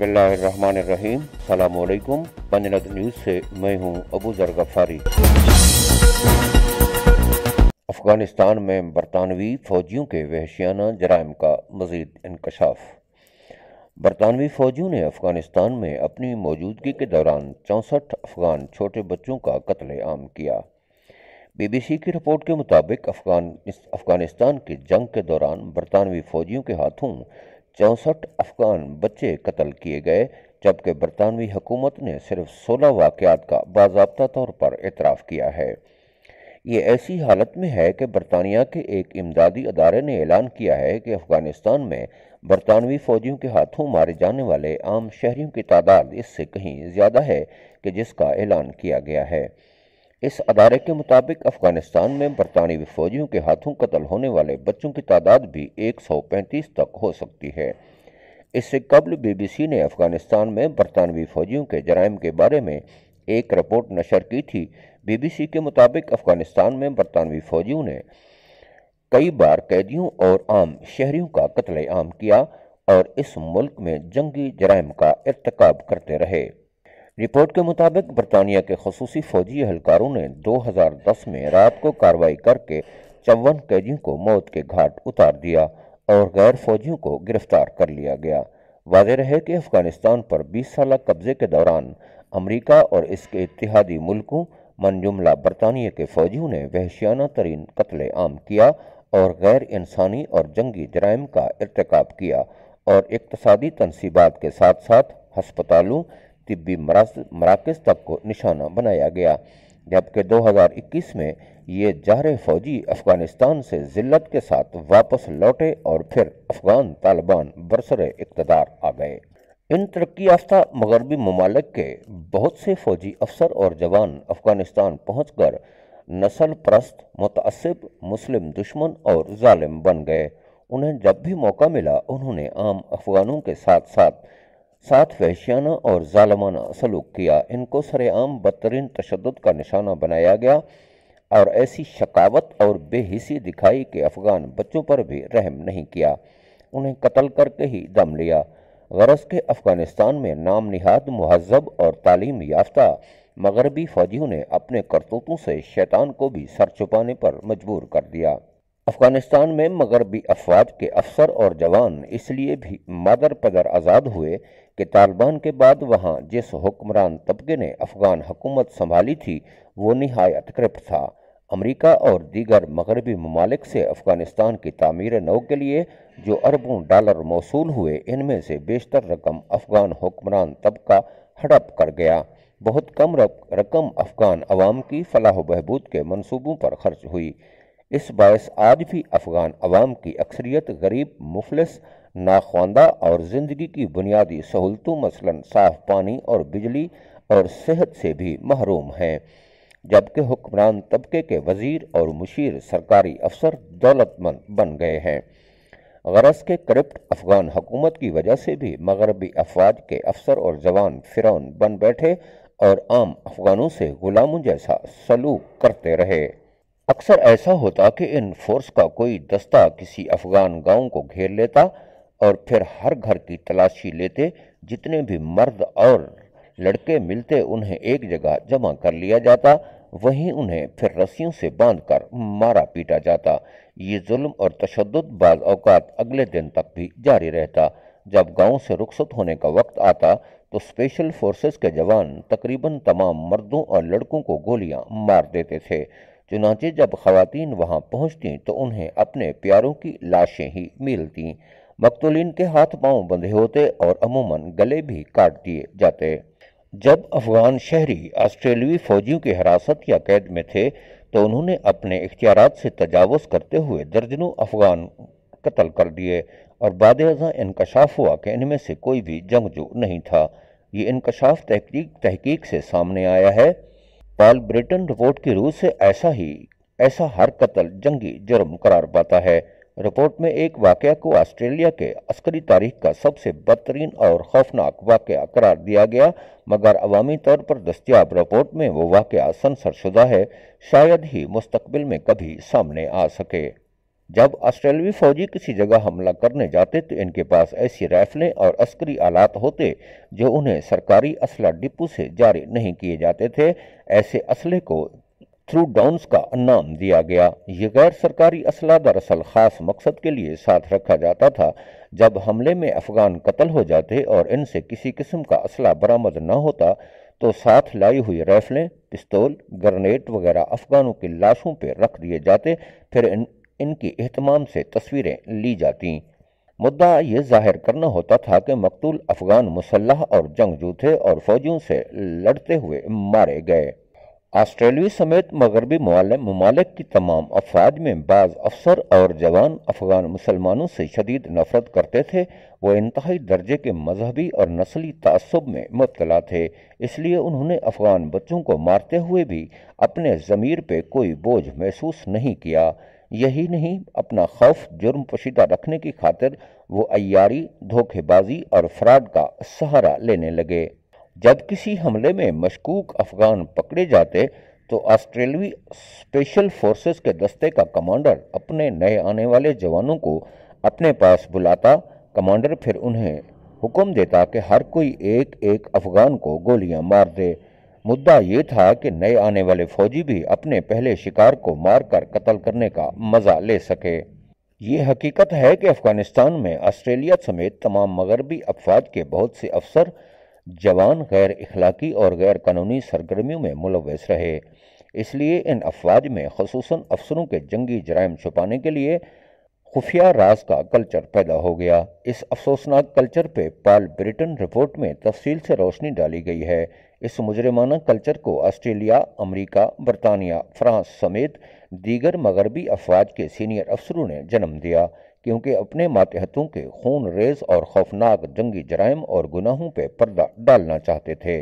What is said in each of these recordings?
बसमीम सलाम अलैकुम पंजनद न्यूज़ से मैं हूं अबू जर गफारी अफगानिस्तान में बरतानवी फ़ौजियों के वहशियाना जराइम का मज़ीद इंकशाफ बरतानवी फ़ौजियों ने अफ़गानिस्तान में अपनी मौजूदगी के दौरान चौंसठ अफ़गान छोटे बच्चों का कत्ल आम किया बीबीसी की रिपोर्ट के मुताबिक अफगान अफ़गानिस्तान की जंग के दौरान बरतानवी फ़ौजियों के हाथों चौंसठ अफगान बच्चे कत्ल किए गए जबकि बरतानवी हुकूमत ने सिर्फ सोलह वाक़ात का बाबा तौर पर एतराफ़ किया है ये ऐसी हालत में है कि बरतानिया के एक इमदादी अदारे ने ऐलान किया है कि अफ़गानिस्तान में बरतानवी फ़ौजियों के हाथों मारे जाने वाले आम शहरीों की तादाद इससे कहीं ज़्यादा है कि जिसका ऐलान किया गया है इस अदारे के मुताबिक अफगानिस्तान में बरतानवी फौजियों के हाथों कत्ल होने वाले बच्चों की तादाद भी 135 तक हो सकती है इससे कबल बीबीसी ने अफगानिस्तान में बरतानवी फौजियों के जराइम के बारे में एक रिपोर्ट नशर की थी बीबीसी के मुताबिक अफगानिस्तान में बरतानवी फौजियों ने कई बार कैदियों और आम शहरियों का आम किया और इस मुल्क में जंगी जराइम का इरतकब करते रहे रिपोर्ट के मुताबिक बरतानिया के खसूसी फौजी एहलकारों ने दो हज़ार दस में रात को कार्रवाई करके चौवन कैदियों को मौत के घाट उतार दिया और गैर फौजियों को गिरफ्तार कर लिया गया वाज रहे कि अफगानिस्तान पर बीस साल कब्जे के दौरान अमरीका और इसके इतिहादी मुल्कों मनजुमला बरतानिया के फौजियों ने वहशियाना तरीन कत्ल आम किया और गैर इंसानी और जंगी जराइम का इरतकब किया और इकतदी तनसीबात के साथ साथ हस्पतालों तिब्बी मराकज तक को निशाना बनाया गया जबकि 2021 में ये जहर फौजी अफगानिस्तान से जिल्लत के साथ वापस लौटे और फिर अफगान तालिबान बरसर इकतदार आ गए इन तरक्की याफ्ता मगरबी ममालक के बहुत से फौजी अफसर और जवान अफगानिस्तान पहुँच कर नस्ल परस्त मुतसब मुस्लिम दुश्मन और ालिम बन गए उन्हें जब भी मौका मिला उन्होंने आम अफगानों के साथ साथ साथ वहशियाना और ालमाना सलूक किया इनको सरेआम बदतरीन तशद का निशाना बनाया गया और ऐसी शकावत और बेहिसी दिखाई कि अफ़गान बच्चों पर भी रहम नहीं किया उन्हें कत्ल करके ही दम लिया गरज के अफ़गानिस्तान में नाम निहाद महजब और तालीम याफ्ता मगरबी फ़ौजियों ने अपने करतूतों से शैतान को भी सर छुपाने पर मजबूर कर दिया अफगानिस्तान में मगरबी अफवाज के अफसर और जवान इसलिए भी मदर पदर आज़ाद हुए कि तालिबान के बाद वहाँ जिस हुक्मरान तबके ने अफगान हुकूमत संभाली थी वो नहायत कृप्ट था अमरीका और दीगर मगरबी ममालिक से अफगानिस्तान की तमीर नौ के लिए जो अरबों डॉलर मौसू हुए इनमें से बेशतर रकम अफगान हुक्मरान तबका हड़प कर गया बहुत कम रकम अफगान अवाम की फलाह बहबूद के मनसूबों पर खर्च हुई इस बायस आज भी अफगान अवाम की अक्सरियत गरीब मुफलस नाख्वानदा और ज़िंदगी की बुनियादी सहूलतों मसलन साफ पानी और बिजली और सेहत से भी महरूम हैं जबकि हुक्मरान तबके के वजीर और मुशीर सरकारी अफसर दौलतमंद बन गए हैं गरज के करप्ट अफगान हुकूमत की वजह से भी मगरबी अफवाज के अफसर और जवान फिरौन बन बैठे और आम अफगानों से गुलामों जैसा सलूक करते रहे अक्सर ऐसा होता कि इन फोर्स का कोई दस्ता किसी अफगान गांव को घेर लेता और फिर हर घर की तलाशी लेते जितने भी मर्द और लड़के मिलते उन्हें एक जगह जमा कर लिया जाता वहीं उन्हें फिर रस्सियों से बांधकर मारा पीटा जाता ये जुल्म और तशद बाद अवकात अगले दिन तक भी जारी रहता जब गांव से रुखसत होने का वक्त आता तो स्पेशल फोर्सेस के जवान तकरीबन तमाम मर्दों और लड़कों को गोलियां मार देते थे चुनाचे जब खवतिन वहाँ पहुँचती तो उन्हें अपने प्यारों की लाशें ही मिलती मकतुलिन के हाथ पांव बंधे होते और अमूमन गले भी काट दिए जाते जब अफगान शहरी ऑस्ट्रेलवी फौजियों की हिरासत या कैद में थे तो उन्होंने अपने इख्तियार से तजावज़ करते हुए दर्जनों अफगान कत्ल कर दिए और बाद इनकशाफ हुआ कि इनमें से कोई भी जंगजू नहीं था ये इनकशाफ तहकीक तहकीक से सामने आया है पॉल ब्रिटन रिपोर्ट की रूह से ऐसा ही ऐसा हर कत्ल जंगी जुर्म करार पाता है रिपोर्ट में एक वाक्य को ऑस्ट्रेलिया के अस्करी तारीख का सबसे बदतरीन और खौफनाक वाक्य करार दिया गया मगर अवामी तौर पर दस्तियाब रिपोर्ट में वो वाक़ सनसरशुदा है शायद ही मुस्तबिल में कभी सामने आ सके जब ऑस्ट्रेलवी फौजी किसी जगह हमला करने जाते तो इनके पास ऐसी राइफलें और अस्करी आलात होते जो उन्हें सरकारी असला डिपो से जारी नहीं किए जाते थे ऐसे असले को थ्रू डाउन्स का नाम दिया गया ये गैर सरकारी असला दरअसल ख़ास मकसद के लिए साथ रखा जाता था जब हमले में अफगान कत्ल हो जाते और इनसे किसी किस्म का असला बरामद न होता तो साथ लाई हुई राइफलें पिस्तौल ग्रनेड वगैरह अफगानों की लाशों पर रख दिए जाते फिर इन इनकी अहतमाम से तस्वीरें ली जाती मुद्दा ये जाहिर करना होता था कि मकतूल अफगान मुसल्ह और जंगजू थे और फौजियों से लड़ते हुए मारे गए ऑस्ट्रेलिया समेत मगरबी ममालिक की तमाम अफवाज में बाज़ अफसर और जवान अफगान मुसलमानों से शदीद नफरत करते थे वो इंतहाई दर्जे के मजहबी और नस्ली तसब में मुबतला थे इसलिए उन्होंने अफगान बच्चों को मारते हुए भी अपने ज़मीर पर कोई बोझ महसूस नहीं किया यही नहीं अपना खौफ जुर्म पोशीदा रखने की खातिर वो अयारी धोखेबाजी और फ्राड का सहारा लेने लगे जब किसी हमले में मशकूक अफगान पकड़े जाते तो ऑस्ट्रेलवी स्पेशल फोर्सेस के दस्ते का कमांडर अपने नए आने वाले जवानों को अपने पास बुलाता कमांडर फिर उन्हें हुक्म देता कि हर कोई एक एक अफगान को गोलियां मार दे मुद्दा ये था कि नए आने वाले फौजी भी अपने पहले शिकार को मारकर कत्ल करने का मजा ले सके ये हकीकत है कि अफगानिस्तान में ऑस्ट्रेलिया समेत तमाम मगरबी अफवाज के बहुत से अफसर जवान गैर अखलाकी और गैर कानूनी सरगर्मियों में मुलवस रहे इसलिए इन अफवाज में खसूस अफसरों के जंगी जराइम छुपाने के लिए खुफिया राज का कल्चर पैदा हो गया इस अफसोसनाक कल्चर पे पाल ब्रिटन रिपोर्ट में तफसील से रोशनी डाली गई है इस मुजरमाना कल्चर को ऑस्ट्रेलिया अमरीका बरतानिया फ्रांस समेत दीगर मगरबी अफवाज के सीनियर अफसरों ने जन्म दिया क्योंकि अपने मातहतों के खून रेज और खौफनाक जंगी जराइम और गुनाहों पर पर्दा डालना चाहते थे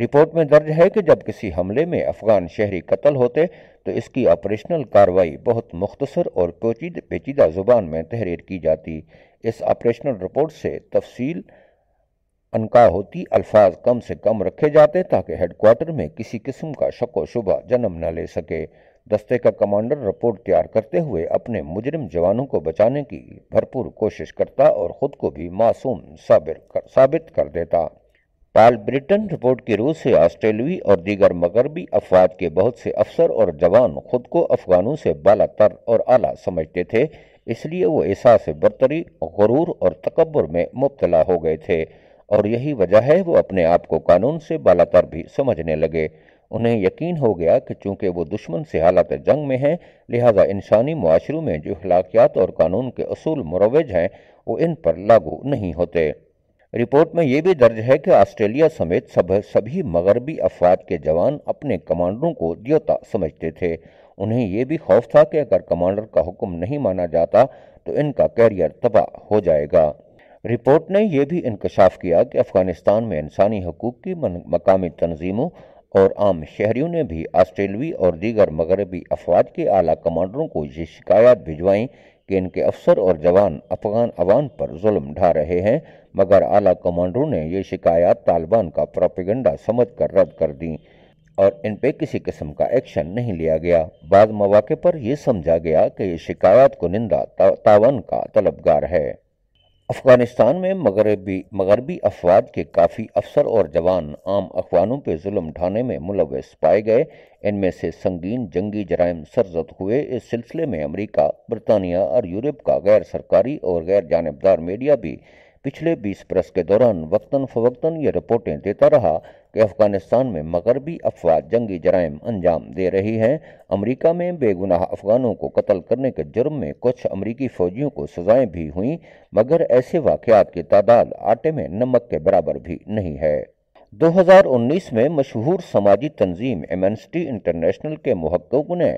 रिपोर्ट में दर्ज है कि जब किसी हमले में अफगान शहरी कत्ल होते तो इसकी ऑपरेशनल कार्रवाई बहुत मुख्तसर और पेचीदा पेचीदा ज़ुबान में तहरीर की जाती इस ऑपरेशनल रिपोर्ट से तफसील अनका होती अल्फाज कम से कम रखे जाते ताकि हेडक्वार्टर में किसी किस्म का शको शुबा जन्म न ले सके दस्ते का कमांडर रिपोर्ट तैयार करते हुए अपने मुजरिम जवानों को बचाने की भरपूर कोशिश करता और ख़ुद को भी मासूम साबिर कर, साबित कर देता पाल ब्रिटन रिपोर्ट की रूह से ऑस्ट्रेलवी और दीगर मगरबी अफवाज के बहुत से अफसर और जवान खुद को अफगानों से बाला तर और आला समझते थे इसलिए वो एहसास बरतरी गरूर और तकबर में मुबतला हो गए थे और यही वजह है वो अपने आप को कानून से बालातर भी समझने लगे उन्हें यकीन हो गया कि चूंकि वो दुश्मन से हालत जंग में हैं लिहाजा इंसानी माशरों में जो हलाकियात और कानून के असूल मुरवज हैं वो इन पर लागू नहीं होते रिपोर्ट में यह भी दर्ज है कि ऑस्ट्रेलिया समेत सब सभी मगरबी अफवाद के जवान अपने कमांडरों को दियोता समझते थे उन्हें यह भी खौफ था कि अगर कमांडर का हुक्म नहीं माना जाता तो इनका कैरियर तबाह हो जाएगा रिपोर्ट ने यह भी इंकशाफ किया कि अफगानिस्तान में इंसानी हकूक़ की मकामी तनजीमों और आम शहरीों ने भी आस्ट्रेलवी और दीगर मगरबी अफवाज के आला कमांडरों को ये शिकायत भिजवाई कि इनके अफसर और जवान अफगान अवान पर जुल्म ढा रहे हैं मगर आला कमांडरों ने ये शिकायत तालिबान का प्रोपिगेंडा समझ कर रद्द कर दी और इन पर किसी किस्म का एक्शन नहीं लिया गया बाद मौाक़े पर यह समझा गया कि ये शिकायत को निंदा ता, तावन का तलबगार है अफगानिस्तान में मगरबी मगरबी अफवाज के काफ़ी अफसर और जवान आम अफगानों पर जुल्म ढाने में मुलवस पाए गए इनमें से संगीन जंगी जराइम सरजद हुए इस सिलसिले में अमरीका बरतानिया और यूरोप का गैर सरकारी और गैर जानबदार मीडिया भी पिछले 20 बरस के दौरान वक्ता फवक्तन ये रिपोर्टें देता रहा कि अफगानिस्तान में मगरबी अफवाह जंगी जराइम अंजाम दे रही हैं अमरीका में बेगुनाह अफगानों को कत्ल करने के जुर्म में कुछ अमरीकी फौजियों को सजाएं भी हुई मगर ऐसे वाक़ात की तादाद आटे में नमक के बराबर भी नहीं है 2019 में मशहूर समाजी तंजीम एमएनस्टी इंटरनेशनल के महक्कों ने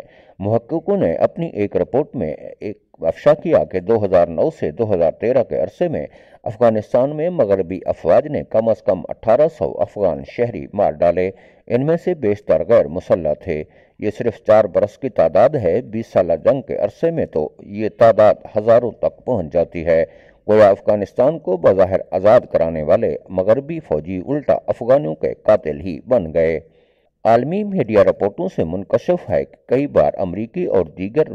महक्कों ने अपनी एक रिपोर्ट में एक अफशा किया कि 2009 से 2013 के अरसे में अफगानिस्तान में मगरबी अफवाज ने कम अज़ कम 1800 अफगान शहरी मार डाले इनमें से बेशतर गैर मुसल्ह थे ये सिर्फ चार बरस की तादाद है बीस साल जंग के अरसे में तो ये तादाद हज़ारों तक पहुँच जाती है गोया अफगानिस्तान को बज़ाहिर आज़ाद कराने वाले मगरबी फ़ौजी उल्टा अफगानों के कातिल ही बन गए आलमी मीडिया रिपोर्टों से मुनकशफ है कि कई बार अमरीकी और दीगर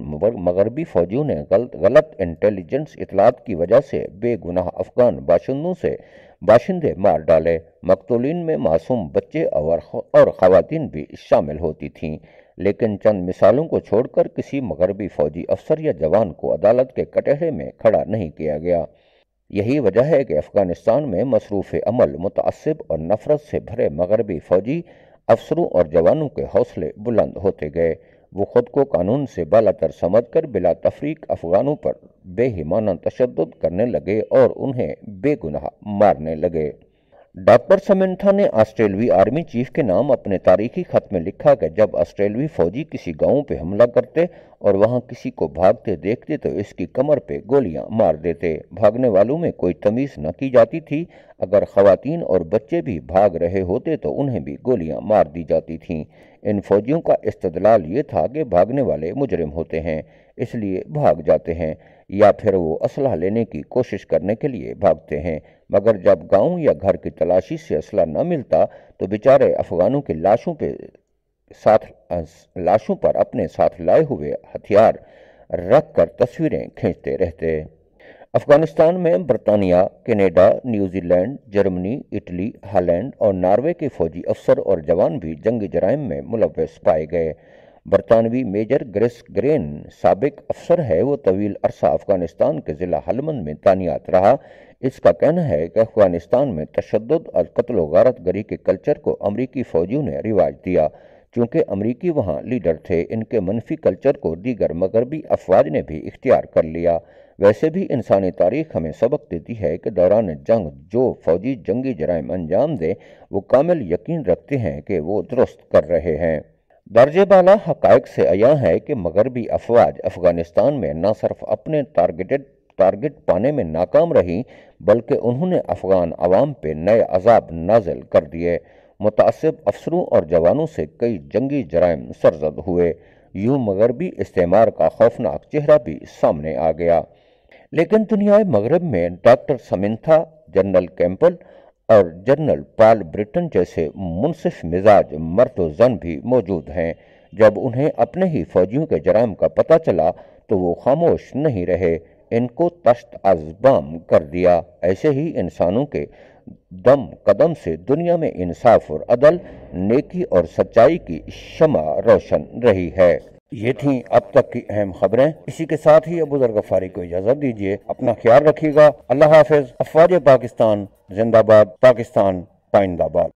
मगरबी फौजियों ने गलत गलत इंटेलिजेंस इतलात की वजह से बेगुनाह अफगान बाशिंदों से बाशिंदे मार डाले मकतूलिन में मासूम बच्चे और और ख़वान भी शामिल होती थी लेकिन चंद मिसालों को छोड़कर किसी मगरबी फौजी अफसर या जवान को अदालत के कटहरे में खड़ा नहीं किया गया यही वजह है कि अफ़गानिस्तान में मसरूफ़ अमल मुतसब और नफरत से भरे मगरबी फौजी अफसरों और जवानों के हौसले बुलंद होते गए वो खुद को कानून से बालातर समझ कर बिला तफरीक अफगानों पर बेहिमाना तशद करने लगे और उन्हें बेगुनाह मारने लगे डॉक्टर समंथा ने ऑस्ट्रेलवी आर्मी चीफ के नाम अपने तारीखी खत में लिखा कि जब ऑस्ट्रेलवी फौजी किसी गांव पे हमला करते और वहां किसी को भागते देखते तो इसकी कमर पे गोलियां मार देते भागने वालों में कोई तमीज़ न की जाती थी अगर ख़वातीन और बच्चे भी भाग रहे होते तो उन्हें भी गोलियां मार दी जाती थीं इन फौजियों का इस्तलाल ये था कि भागने वाले मुजरिम होते हैं इसलिए भाग जाते हैं या फिर वो असलाह लेने की कोशिश करने के लिए भागते हैं मगर जब गांव या घर की तलाशी से असलाह न मिलता तो बेचारे अफगानों की लाशों पे साथ लाशों पर अपने साथ लाए हुए हथियार रख कर तस्वीरें खींचते रहते अफगानिस्तान में बरतानिया Canada, New Zealand Germany Italy Holland और नॉर्वे के फौजी अफसर और जवान भी जंगी जराइम में मुलवस पाए गए बरतानवी मेजर ग्रेस ग्रेन सबक अफसर है वो तवील अरसा अफगानिस्तान के ज़िला हलमंद में तानियात रहा इसका कहना है कि अफगानिस्तान में तशद और कत्ल वारत गरी के कल्चर को अमरीकी फ़ौजियों ने रिवाज दिया चूँकि अमरीकी वहाँ लीडर थे इनके मनफी कल्चर को दीगर मगरबी अफवाज ने भी इख्तियार कर लिया वैसे भी इंसानी तारीख हमें सबक देती है कि दौरान जंग जो फौजी जंगी जराइम अंजाम दें वो कामिल यकीन रखते हैं कि वो दुरुस्त कर रहे हैं दर्जे बाला हक़ से आया है कि मगरबी अफवाज अफगानिस्तान में न सिर्फ अपने टारगेटेड टारगेट पाने में नाकाम रहीं बल्कि उन्होंने अफगान आवाम पे नए अजाब नाजिल कर दिए मुतासब अफसरों और जवानों से कई जंगी जराइम सरजद हुए यूं मगरबी इस्तेमार का खौफनाक चेहरा भी सामने आ गया लेकिन दुनिया मगरब में डॉक्टर समिन्था जनरल कैंपल और जनरल पाल ब्रिटन जैसे मुनसिफ मिजाज मर्द जन भी मौजूद हैं जब उन्हें अपने ही फौजियों के जराम का पता चला तो वो खामोश नहीं रहे इनको तश्त अजबाम कर दिया ऐसे ही इंसानों के दम कदम से दुनिया में इंसाफ और अदल नेकी और सच्चाई की शमा रोशन रही है ये थी अब तक की अहम खबरें इसी के साथ ही अबू गफ्फारी को इजाजत दीजिए अपना ख्याल रखिएगा अल्लाह हाफिज अफवाज पाकिस्तान जिंदाबाद पाकिस्तान पाइंदाबाद